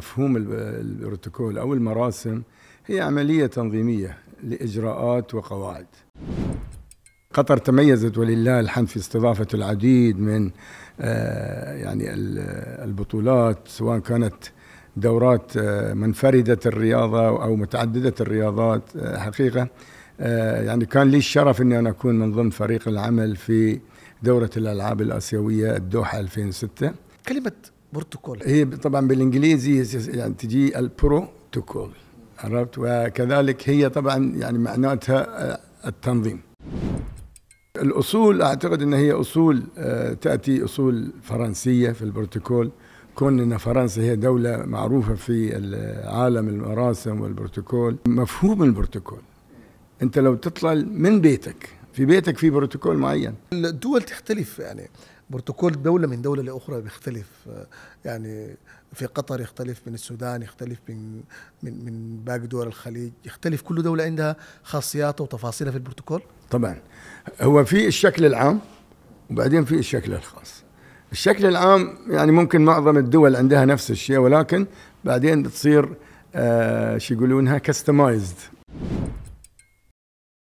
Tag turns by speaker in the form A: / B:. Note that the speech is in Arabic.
A: مفهوم البروتوكول أو المراسم هي عملية تنظيمية لإجراءات وقواعد قطر تميزت ولله الحمد في استضافة العديد من آه، يعني البطولات سواء كانت دورات آه، منفردة الرياضة أو متعددة الرياضات آه، حقيقة يعني كان لي الشرف أني أنا أكون من ضمن فريق العمل في دورة الألعاب الآسيوية الدوحة 2006 كلمة بروتوكول هي طبعا بالانجليزي يعني تجي البروتوكول عرفت وكذلك هي طبعا يعني معناتها آه، التنظيم الاصول اعتقد ان هي اصول آه، تاتي اصول فرنسيه في البروتوكول كون ان فرنسا هي دوله معروفه في عالم المراسم والبروتوكول مفهوم البروتوكول انت لو تطلع من بيتك في بيتك في بروتوكول معين
B: الدول تختلف يعني بروتوكول دولة من دولة لأخرى بيختلف يعني في قطر يختلف من السودان يختلف من من من باقي دول الخليج يختلف كل دولة عندها خاصياتها وتفاصيلها في البروتوكول
A: طبعا هو في الشكل العام وبعدين في الشكل الخاص الشكل العام يعني ممكن معظم الدول عندها نفس الشيء ولكن بعدين بتصير آه شو يقولونها كستمايزد